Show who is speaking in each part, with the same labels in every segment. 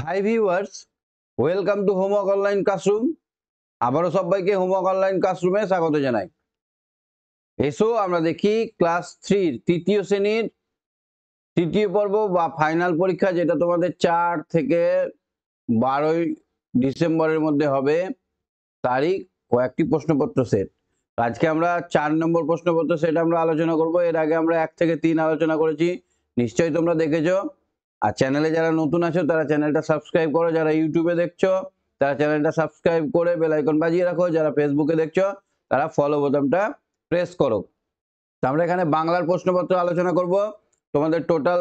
Speaker 1: high viewers welcome to homework online classroom আবারও সবাইকে homework online ক্লাসরুমে স্বাগত জানাই এসো আমরা দেখি ক্লাস থ্রির তৃতীয় শ্রেণীর তৃতীয় পর্ব বা ফাইনাল পরীক্ষা যেটা তোমাদের চার থেকে বারোই ডিসেম্বরের মধ্যে হবে তারিখ কয়েকটি প্রশ্নপত্র সেট আজকে আমরা চার নম্বর প্রশ্নপত্র সেটা আমরা আলোচনা করব এর আগে আমরা এক থেকে তিন আলোচনা করেছি নিশ্চয়ই তোমরা দেখেছ আর চ্যানেলে যারা নতুন আছো তারা চ্যানেলটা সাবস্ক্রাইব করো যারা ইউটিউবে দেখছো তারা চ্যানেলটা সাবস্ক্রাইব করে বেলাইকন বাজিয়ে রাখো যারা ফেসবুকে দেখছো তারা ফলো বোতামটা প্রেস করো আমরা এখানে বাংলার প্রশ্নপত্র আলোচনা করব তোমাদের টোটাল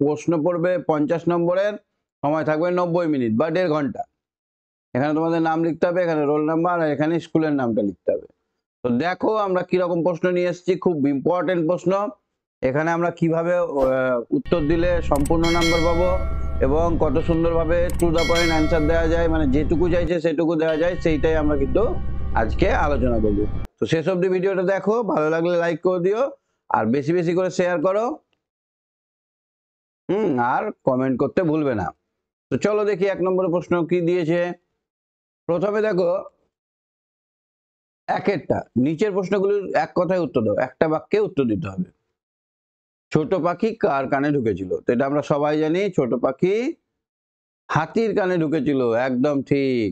Speaker 1: প্রশ্ন পড়বে পঞ্চাশ নম্বরের সময় থাকবে নব্বই মিনিট বা দেড় ঘন্টা এখানে তোমাদের নাম লিখতে হবে এখানে রোল নাম্বার আর এখানে স্কুলের নামটা লিখতে হবে তো দেখো আমরা কিরকম প্রশ্ন নিয়ে এসেছি খুব ইম্পর্টেন্ট প্রশ্ন এখানে আমরা কিভাবে উত্তর দিলে সম্পূর্ণ নাম্বার পাবো এবং কত সুন্দরভাবে টু দ্য পয়েন্ট অ্যান্সার দেওয়া যায় মানে যেটুকু চাইছে সেটুকু দেওয়া যায় সেইটাই আমরা কিন্তু আজকে আলোচনা করবো তো শেষ অব্দি ভিডিওটা দেখো ভালো লাগলে লাইক করে দিও আর বেশি বেশি করে শেয়ার করো হুম আর কমেন্ট করতে ভুলবে না তো চলো দেখি এক নম্বর প্রশ্ন কি দিয়েছে প্রথমে দেখো একটা নিচের প্রশ্নগুলির এক কথায় উত্তর দাও একটা বাক্যে উত্তর দিতে হবে ছোট পাখি কার কানে ঢুকেছিল তো এটা আমরা সবাই জানি ছোট পাখি হাতির কানে ঢুকেছিল একদম ঠিক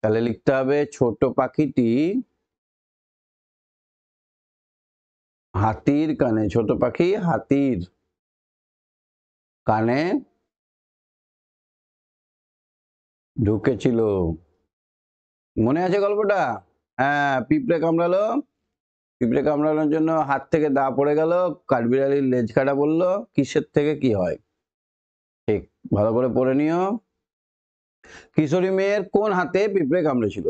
Speaker 1: তাহলে লিখতে হবে ছোট পাখিটি
Speaker 2: হাতির কানে ছোট পাখি হাতির কানে ঢুকেছিল
Speaker 1: মনে আছে গল্পটা হ্যাঁ পিঁপড়ে কামড়ালো পিঁপড়ে কামড়ানোর জন্য হাত থেকে দা পড়ে গেল কাঠবিড়ালির লেজ কাটা বললো কিসের থেকে কি হয় ঠিক ভালো করে পড়ে নিও কিশোরী মেয়ের কোন হাতে পিঁপড়ে কামড়েছিল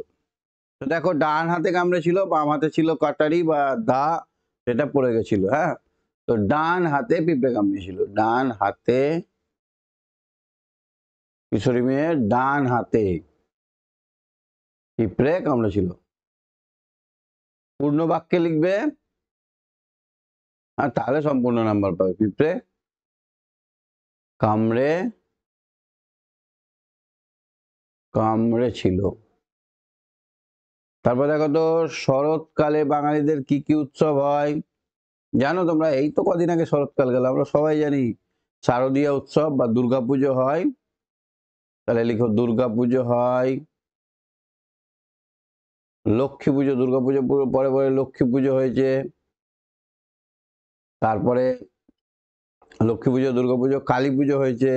Speaker 1: দেখো ডান হাতে কামড়েছিল বাম হাতে ছিল কাটারি বা দা সেটা পড়ে গেছিল হ্যাঁ তো ডান হাতে পিঁপড়ে কামড়েছিল ডান হাতে কিশোরী মেয়ের ডান হাতে
Speaker 2: পিঁপড়ে কামড়েছিল পূর্ণ বাক্যে লিখবে আর তাহলে সম্পূর্ণ নাম্বার পাবে পিঁপড়ে কামড়ে কামড়ে
Speaker 1: ছিল তারপর দেখো তো শরৎকালে বাঙালিদের কি কি উৎসব হয় জানো তোমরা এই তো কদিন আগে শরৎকাল গেল আমরা সবাই জানি শারদীয়া উৎসব বা দুর্গাপুজো হয় তাহলে লিখো দুর্গাপুজো হয় লক্ষ্মী পুজো দুর্গা পুজো পরে পরে লক্ষ্মী পুজো
Speaker 2: হয়েছে তারপরে লক্ষ্মী পুজো দুর্গা
Speaker 1: পুজো কালী পুজো হয়েছে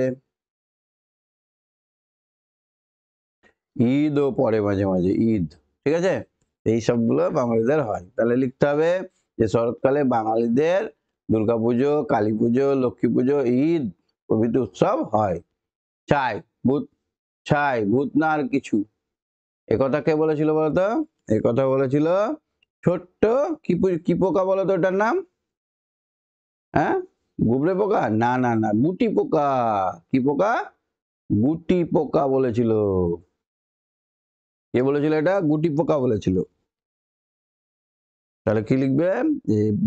Speaker 1: ঈদও পরে মাঝে মাঝে ঈদ ঠিক আছে এই সবগুলো বাঙালিদের হয় তাহলে লিখতে হবে যে শরৎকালে বাঙালিদের দুর্গা পুজো কালী পুজো লক্ষ্মী পুজো ঈদ প্রভৃতি উৎসব হয় চাই ভূত ছায় ভূত না আর কিছু একথা কে বলেছিল বলতো এ কথা বলেছিল ছোট্ট কি কি পোকা বলো তো ওটার নাম হ্যাঁ গুবরে পোকা না না না গুটি পোকা কি পোকা গুটি পোকা বলেছিল কে বলেছিল এটা গুটি পোকা বলেছিল তাহলে কি লিখবে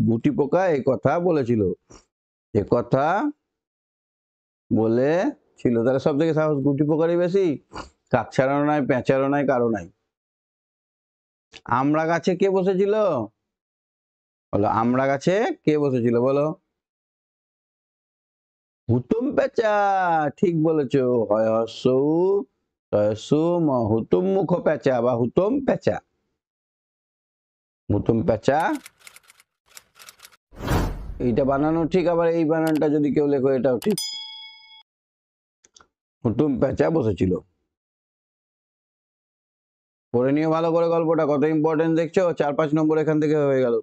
Speaker 1: গুটি পোকা এই কথা বলেছিল এ কথা বলেছিল তাহলে সব থেকে সাহস গুটি পোকারই বেশি কাক ছাড়ানো নাই প্যাঁচারও নাই কারো নাই আমরা গাছে কে বসেছিল বলো আমরা গাছে কে বসেছিল বলো হুতুম পেঁচা ঠিক বলেছো হয় হসু হুতুম মুখ পেঁচা বা হুতুম পেঁচা হুতুম পেঁচা এইটা বানানো ঠিক আবার এই বানানটা যদি কেউ লেখো এটাও ঠিক হুতুম পেঁচা বসেছিল পড়ে নিয়ে ভালো করে গল্পটা কত ইম্পর্টেন্ট দেখছো চার পাঁচ নম্বর এখান থেকে হয়ে গেল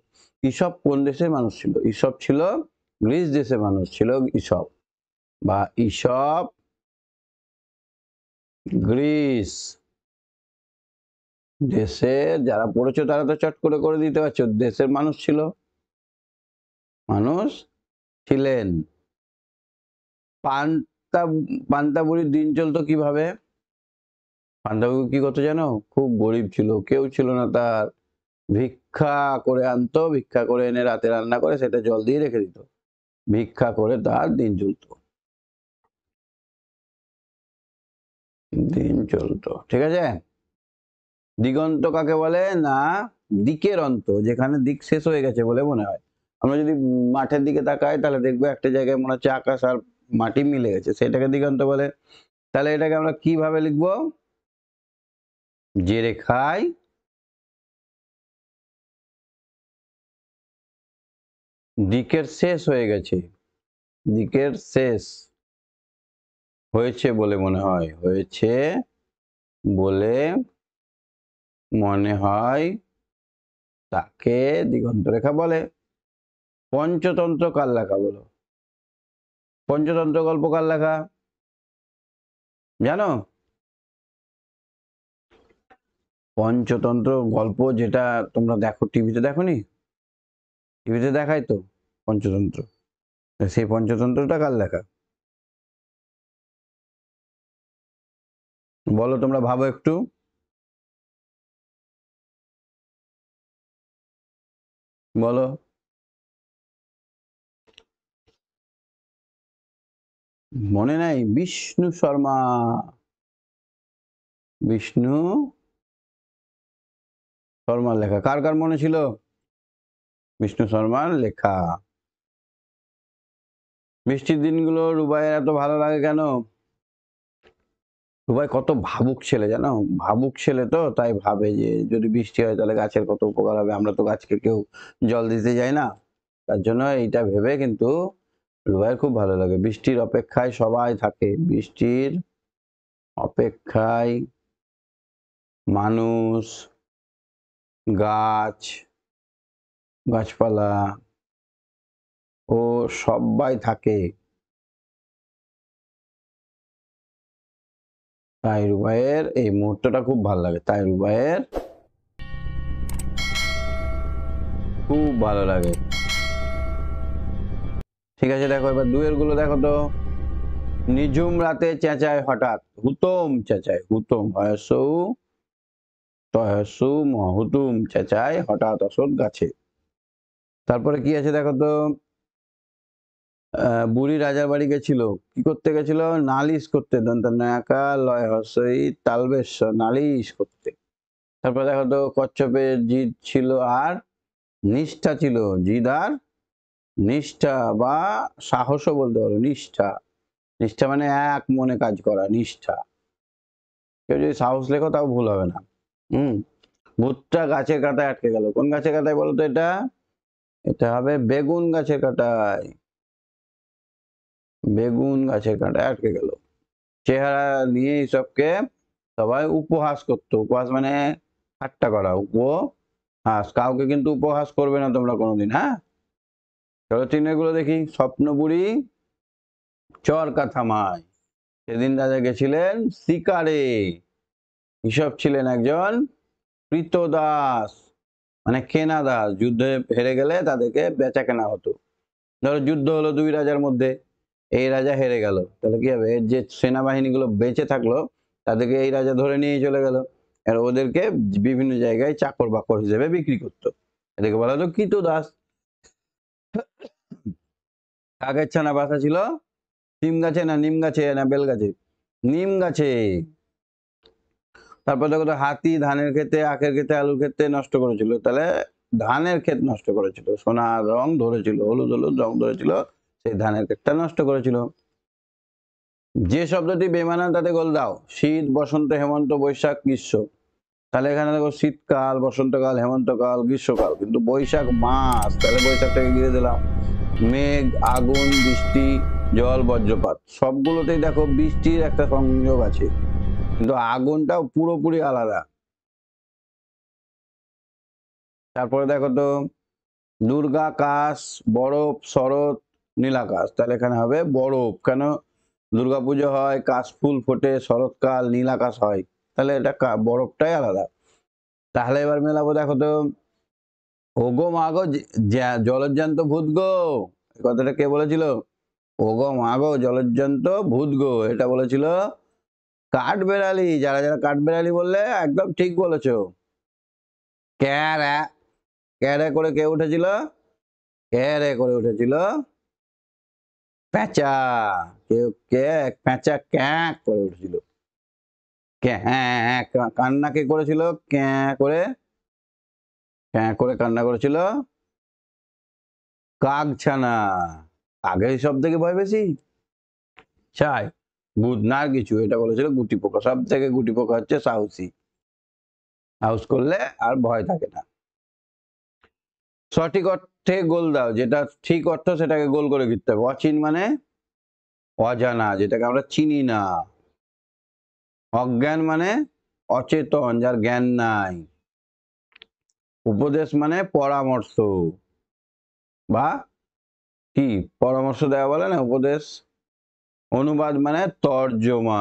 Speaker 1: ইসব কোন দেশের মানুষ ছিল ইসব ছিল গ্রিস দেশের মানুষ ছিল ইসব বা ইসব গ্রিস দেশের যারা পড়েছো তারা তো চট করে করে দিতে পারছো দেশের মানুষ ছিল মানুষ ছিলেন পান্তা পান্তাবুড়ির দিন চলতো কিভাবে পান্ডাবু কি করতো জানো খুব গরিব ছিল কেউ ছিল না তার ভিক্ষা করে আনতো ভিক্ষা করে এনে রাতে রান্না করে সেটা জল দিয়ে রেখে দিত ভিক্ষা করে তার দিন চলত দিন চলত ঠিক আছে দিগন্ত কাকে বলে না দিকের অন্ত যেখানে দিক শেষ হয়ে গেছে বলে মনে হয় আমরা যদি মাঠের দিকে তাকাই তাহলে দেখবো একটা জায়গায় মনে হচ্ছে আকাশ আর মাটি মিলে গেছে সেটাকে দিগন্ত বলে তাহলে এটাকে আমরা কিভাবে লিখবো
Speaker 2: যে রেখায়
Speaker 1: দিকের শেষ হয়ে গেছে দিকের শেষ হয়েছে বলে মনে হয় হয়েছে বলে মনে হয় তাকে দিগন্ত
Speaker 2: রেখা বলে পঞ্চতন্ত্র কার লেখা বলো পঞ্চতন্ত্র
Speaker 1: গল্প কার লেখা জানো পঞ্চতন্ত্র গল্প যেটা তোমরা দেখো টিভিতে দেখো নি টিভিতে দেখাই তো পঞ্চতন্ত্র সেই পঞ্চতন্ত্রটা কার লেখা
Speaker 2: বলো তোমরা ভাবো একটু বলো মনে নাই বিষ্ণু শর্মা বিষ্ণু শর্মার লেখা কার কার মনে ছিল
Speaker 1: বিষ্ণু শর্মার লেখা বৃষ্টির দিনগুলো রুবাইয়ের এত ভালো লাগে কেন রুবাই কত ভাবুক ছেলে জানো ভাবুক ছেলে তো তাই ভাবে যে যদি বৃষ্টি হয় তাহলে গাছের কত উপকার হবে আমরা তো গাছকে কেউ জল দিতে যাই না তার জন্য এইটা ভেবে কিন্তু রুবাইয়ের খুব ভালো লাগে বৃষ্টির অপেক্ষায় সবাই থাকে বৃষ্টির অপেক্ষায় মানুষ গাছ
Speaker 2: গাছপালা ও সবাই থাকে
Speaker 1: তাই রুবাইয়ের এই মুহূর্তটা খুব ভালো লাগে তাই রুবাইয়ের খুব ভালো লাগে ঠিক আছে দেখো এবার দুয়ের গুলো দেখো তো নিঝুম রাতে চেঁচায় হঠাৎ হুতম চেঁচায় হুতম হয় হুতুম চেঁচায় হঠাৎ অসৎ গাছে তারপরে কি আছে দেখো তো বুড়ি রাজার বাড়ি গেছিল কি করতে গেছিল নালিশ করতে দন্ত লয় হসই তালবেশ্ব নালিশ করতে তারপর দেখো তো কচ্ছপের জিদ ছিল আর নিষ্ঠা ছিল জিদ আর নিষ্ঠা বা সাহসও বলতে পারো নিষ্ঠা নিষ্ঠা মানে এক মনে কাজ করা নিষ্ঠা কেউ যদি সাহস লেখো তাও ভুল হবে না হুম ভুট্টা গাছের কাঁটায় আটকে গেল কোন গাছের কাঁটায় বলতো এটা এটা হবে বেগুন গাছের কাঁটায় বেগুন গাছের কাঁটায় আটকে গেল চেহারা নিয়ে সবকে সবাই উপহাস করতো উপহাস মানে ঠাট্টা করা উপহাস কাউকে কিন্তু উপহাস করবে না তোমরা কোনোদিন হ্যাঁ চলচ্চিত্রগুলো দেখি স্বপ্নপুরী চর কাথামায় সেদিন রাজা গেছিলেন শিকারে হিসাব ছিলেন একজন দাস মানে কেনা দাস যুদ্ধে হেরে গেলে তাদেরকে বেচা কেনা হতো ধরো যুদ্ধ হলো দুই রাজার মধ্যে এই রাজা হেরে গেল তাহলে কি হবে এর যে সেনাবাহিনীগুলো বেঁচে থাকলো তাদেরকে এই রাজা ধরে নিয়ে চলে গেল আর ওদেরকে বিভিন্ন জায়গায় চাকর বাকর হিসেবে বিক্রি করতো এদেরকে বলা হতো কৃত দাস কাকের ছানা বাসা ছিল নিম গাছে না নিম গাছে না বেল গাছে নিম গাছে তারপর দেখো হাতি ধানের ক্ষেতে আখের ক্ষেতে আলুর ক্ষেতে নষ্ট করেছিল তাহলে ধানের ক্ষেত নষ্ট করেছিল সোনার রং ধরেছিল হলুদ হলুদ রং ধরেছিল সেই ধানের ক্ষেতটা নষ্ট করেছিল যে শব্দটি বেমানা তাতে গোল দাও শীত বসন্ত হেমন্ত বৈশাখ গ্রীষ্ম তাহলে এখানে দেখো শীতকাল বসন্তকাল হেমন্তকাল গ্রীষ্মকাল কিন্তু বৈশাখ মাস তাহলে বৈশাখটাকে ঘিরে দিলাম মেঘ আগুন বৃষ্টি জল বজ্রপাত সবগুলোতেই দেখো বৃষ্টির একটা সংযোগ আছে কিন্তু আগুনটাও পুরোপুরি আলাদা তারপরে দেখো তো দুর্গাকাশ বরফ শরৎ নীলাকাশ তাহলে এখানে হবে বরফ কেন দুর্গাপুজো হয় কাশ ফুল ফোটে শরৎকাল নীলাকাশ হয় তাহলে এটা বরফটাই আলাদা তাহলে এবার মেলাবো দেখো তো ওগো মাগো জলজ্জান্ত ভূত গো কথাটা কে বলেছিল ওগো মাগো জলজ্জান্ত ভূত গো এটা বলেছিল কাঠবেড়ালি যারা যারা কাঠবেড়ালি বললে একদম ঠিক বলেছ ক্যারা ক্যারে করে কে উঠেছিল ক্যারে করে উঠেছিল প্যাঁচা কেউ কে প্যাঁচা ক্যাঁ করে উঠেছিল হ্যাঁ, হ্যাঁ, হ্যাঁ কান্না কে করেছিল ক্যাঁ করে ক্যাঁ করে কান্না করেছিল কাক ছানা সব থেকে ভয় বেশি চাই বুধনার কিছু এটা বলেছিল গুটি পোকা সব থেকে গুটি পোকা হচ্ছে সাহসী হাউস করলে আর ভয় থাকে না সঠিক অর্থে গোল দাও যেটা ঠিক অর্থ সেটাকে গোল করে ফিরতে হবে অচিন মানে অজানা যেটাকে আমরা চিনি না অজ্ঞান মানে অচেতন যার জ্ঞান নাই উপদেশ মানে পরামর্শ বা কি পরামর্শ দেওয়া বলে না উপদেশ অনুবাদ মানে তর্জমা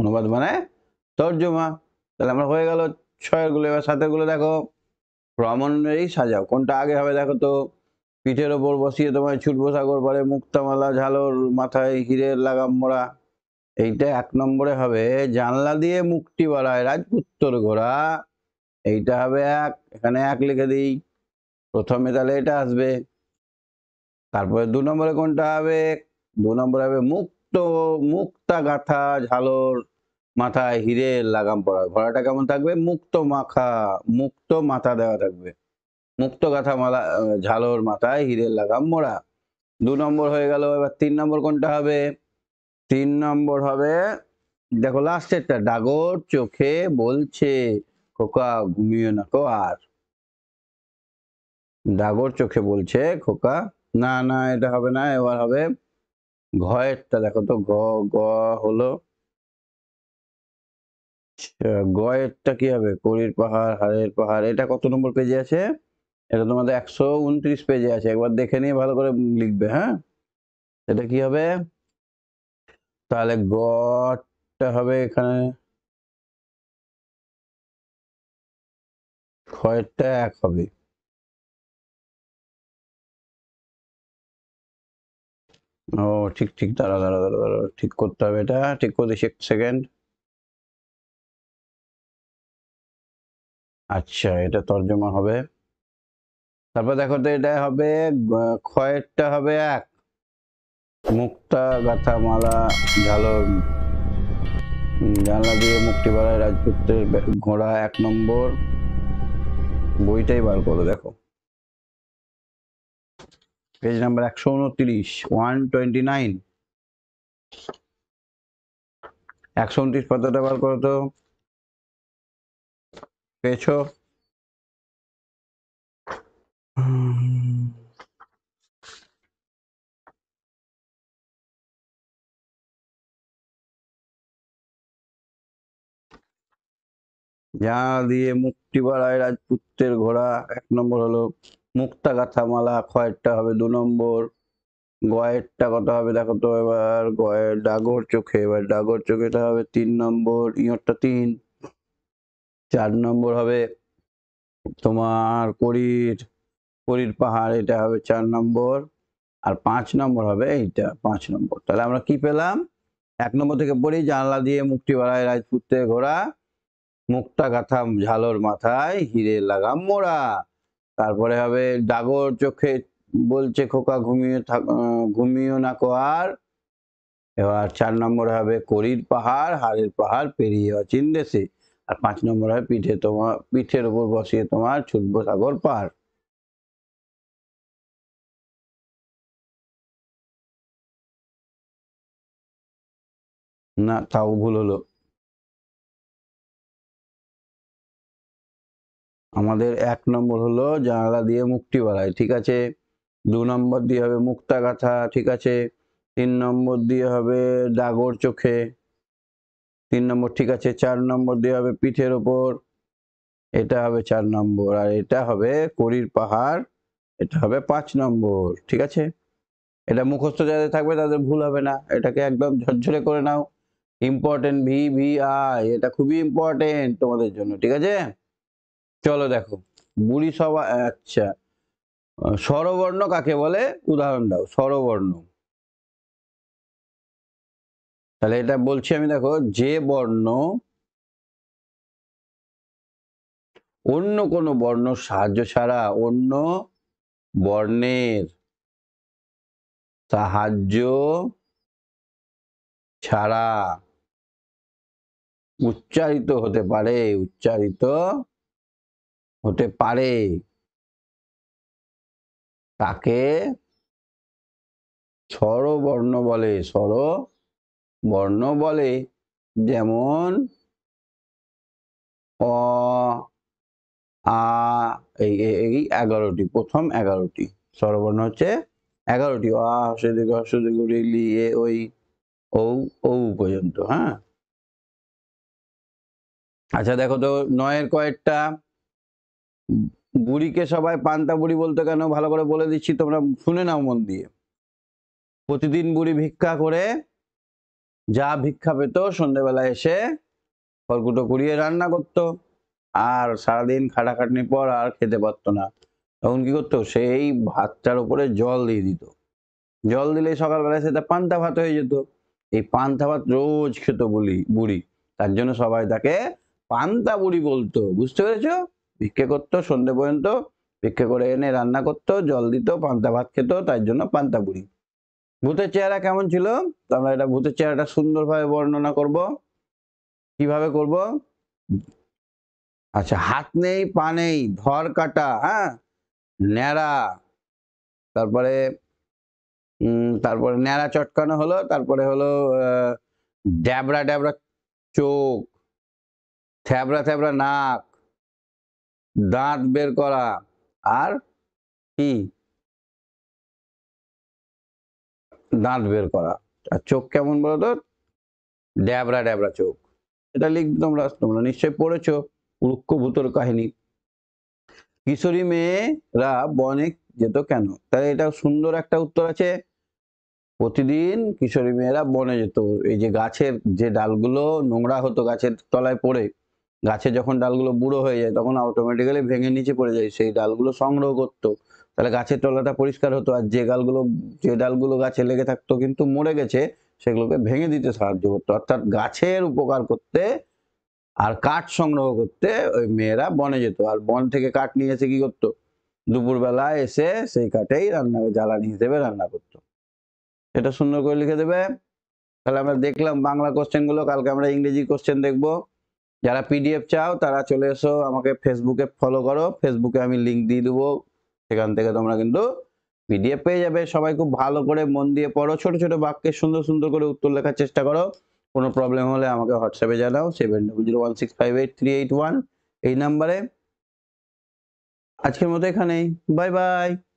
Speaker 1: অনুবাদ মানে তর্জমা তাহলে আমরা হয়ে গেল ছয়ের গুলো এবার সাথে গুলো দেখো ক্রম সাজাও কোনটা আগে হবে দেখো তো পিঠের ওপর বসিয়ে তোমায় ছুটবো সাগর পারে মুক্তামালা ঝালর মাথায় হিরের লাগাম মোড়া এইটা এক নম্বরে হবে জানলা দিয়ে মুক্তি বাড়ায় রাজপুত্তর ঘোড়া এইটা হবে এক এখানে এক লিখে দিই প্রথমে তাহলে এটা আসবে তারপরে দু নম্বরে কোনটা হবে দু নম্বরে হবে মুক্ত মুক্তা গাথা ঝালর মাথায় হিরে লাগাম পড়া ঘোড়াটা কেমন থাকবে মুক্ত মাখা মুক্ত মাথা দেওয়া থাকবে মুক্ত গাথা মালা ঝালর মাথায় হিরে লাগাম মোড়া দু নম্বর হয়ে গেল এবার তিন নম্বর কোনটা হবে তিন নম্বর হবে দেখো লাস্টেরটা ডাগর চোখে বলছে খোকা ঘুমিয়ে না কো আর ডাগর চোখে বলছে খোকা না না এটা হবে না এবার হবে ঘয়েরটা দেখো তো গ গ হলো গয়েরটা আচ্ছা, কি হবে কড়ির পাহাড় হারের পাহাড় এটা কত নম্বর পেজে আছে এটা তোমাদের একশো উনত্রিশ পেজে আছে একবার দেখে নিয়ে ভালো করে লিখবে হ্যাঁ এটা কি হবে তাহলে গটা হবে এখানে
Speaker 2: ক্ষয়েরটা এক হবে ও ঠিক ঠিক দাঁড়া দাঁড়া দাঁড়া দাঁড়া ঠিক করতে হবে এটা ঠিক করে দিচ্ছি এক সেকেন্ড
Speaker 1: আচ্ছা এটা তর্জমা হবে তারপর দেখো তো এটা হবে খয়েরটা হবে এক মুক্তা গাথা মালা ঝালন জানলা দিয়ে মুক্তি বাড়ায় রাজপুত্রের ঘোড়া এক নম্বর বইটাই বার করো দেখো পেজ নাম্বার একশো উনত্রিশ ওয়ান টোয়েন্টি নাইন একশো উনত্রিশ পাতাটা বার করো তো পেয়েছ যা দিয়ে মুক্তি বাড়ায় রাজপুত্রের ঘোড়া এক নম্বর হলো মুক্তা গাথা মালা খয়েরটা হবে দু নম্বর গয়েরটা কত হবে দেখো তো এবার গয়ের ডাগর চোখে এবার ডাগর চোখেটা হবে তিন নম্বর ইয়রটা তিন চার নম্বর হবে তোমার করির করির পাহাড় এটা হবে চার নম্বর আর পাঁচ নম্বর হবে এইটা পাঁচ নম্বর তাহলে আমরা কি পেলাম এক নম্বর থেকে পড়ি জানলা দিয়ে মুক্তি বাড়ায় রাজপুত্রে ঘোরা মুক্তা গাথা ঝালর মাথায় হিরে লাগাম মোড়া তারপরে হবে ডাগর চোখে বলছে খোকা ঘুমিয়ে থাক ঘুমিয়েও না কোয়ার এবার চার নম্বরে হবে করির পাহাড় হাড়ের পাহাড় পেরিয়ে অচিন দেশে আর পাঁচ নম্বর হয় পিঠে তোমার পিঠের ওপর বসিয়ে তোমার ছুটব সাগর পাহাড়
Speaker 2: না তাও ভুল হলো
Speaker 1: আমাদের এক নম্বর হলো জানালা দিয়ে মুক্তি বাড়ায় ঠিক আছে দু নম্বর দিয়ে হবে মুক্তা গাথা ঠিক আছে তিন নম্বর দিয়ে হবে ডাগর চোখে তিন নম্বর ঠিক আছে চার নম্বর দিয়ে হবে পিঠের ওপর এটা হবে চার নম্বর আর এটা হবে করির পাহাড় এটা হবে পাঁচ নম্বর ঠিক আছে এটা মুখস্থ যাদের থাকবে তাদের ভুল হবে না এটাকে একদম ঝরঝরে করে নাও ইম্পর্টেন্ট ভি ভি আই এটা খুবই ইম্পর্টেন্ট তোমাদের জন্য ঠিক আছে চলো দেখো বুড়ি সভা আচ্ছা স্বরবর্ণ কাকে বলে উদাহরণ দাও স্বরবর্ণ তাহলে এটা বলছি আমি দেখো যে বর্ণ অন্য কোনো বর্ণ সাহায্য ছাড়া অন্য বর্ণের সাহায্য
Speaker 2: ছাড়া উচ্চারিত হতে পারে উচ্চারিত হতে পারে
Speaker 1: তাকে স্বরবর্ণ বলে স্বর বর্ণ বলে যেমন অ আ এই এই এগারোটি প্রথম এগারোটি স্বরবর্ণ হচ্ছে এগারোটি অ এ ওই ঔ ও পর্যন্ত হ্যাঁ আচ্ছা দেখো তো নয়ের কয়েকটা বুড়িকে সবাই পান্তা বুড়ি বলতে কেন ভালো করে বলে দিচ্ছি তোমরা শুনে নাও মন দিয়ে প্রতিদিন বুড়ি ভিক্ষা করে যা ভিক্ষা পেত সন্ধ্যেবেলা এসে খড়কুটো কুড়িয়ে রান্না করত আর সারাদিন খাটাখাটনির পর আর খেতে পারত না তখন কি করতো সেই ভাতটার উপরে জল দিয়ে দিত জল দিলে সকালবেলায় সেটা পান্তা ভাত হয়ে যেত এই পান্তা ভাত রোজ খেত বলি বুড়ি তার জন্য সবাই তাকে পান্তা বুড়ি বলতো বুঝতে পেরেছো ভিক্ষে করতো সন্ধে পর্যন্ত ভিক্ষে করে এনে রান্না করতো জল দিত পান্তা ভাত খেত তার জন্য পান্তা পুরি ভূতের চেহারা কেমন ছিল আমরা এটা ভূতের চেহারাটা সুন্দরভাবে বর্ণনা করব কিভাবে করব আচ্ছা হাত নেই পা নেই ধর কাটা হ্যাঁ ন্যাড়া তারপরে তারপরে ন্যাড়া চটকানো হলো তারপরে হলো ড্যাবরা ড্যাবরা চোখ থ্যাবরা থ্যাবরা নাক দাঁত বের করা আর কি দাঁত বের করা আর চোখ কেমন বলো তো ড্যাবরা ড্যাবরা চোখ এটা লিখবে তোমরা তোমরা নিশ্চয় পড়েছো রুক্ষভূতর ভূতর কাহিনী কিশোরী মেয়েরা বনে যেত কেন তাহলে এটা সুন্দর একটা উত্তর আছে প্রতিদিন কিশোরী মেয়েরা বনে যেত এই যে গাছের যে ডালগুলো নোংরা হতো গাছের তলায় পড়ে গাছে যখন ডালগুলো বুড়ো হয়ে যায় তখন অটোমেটিক্যালি ভেঙে নিচে পড়ে যায় সেই ডালগুলো সংগ্রহ করতো তাহলে গাছের তলাটা পরিষ্কার হতো আর যে ডালগুলো যে ডালগুলো গাছে লেগে থাকতো কিন্তু মরে গেছে সেগুলোকে ভেঙে দিতে সাহায্য করতো অর্থাৎ গাছের উপকার করতে আর কাঠ সংগ্রহ করতে ওই মেয়েরা বনে যেত আর বন থেকে কাঠ নিয়ে এসে কি করতো দুপুরবেলা এসে সেই কাঠেই রান্না জ্বালানি হিসেবে রান্না করতো এটা সুন্দর করে লিখে দেবে তাহলে আমরা দেখলাম বাংলা কোশ্চেনগুলো কালকে আমরা ইংরেজি কোশ্চেন দেখবো যারা পিডিএফ চাও তারা চলে এসো আমাকে ফেসবুকে ফলো করো ফেসবুকে আমি লিঙ্ক দিয়ে দেবো সেখান থেকে তোমরা কিন্তু পিডিএফ পেয়ে যাবে সবাই খুব ভালো করে মন দিয়ে পড়ো ছোট ছোট বাক্যে সুন্দর সুন্দর করে উত্তর লেখার চেষ্টা করো কোনো প্রবলেম হলে আমাকে হোয়াটসঅ্যাপে জানাও seven double zero one six five eight three eight one এই নাম্বারে আজকের মতো এখানেই বাই বাই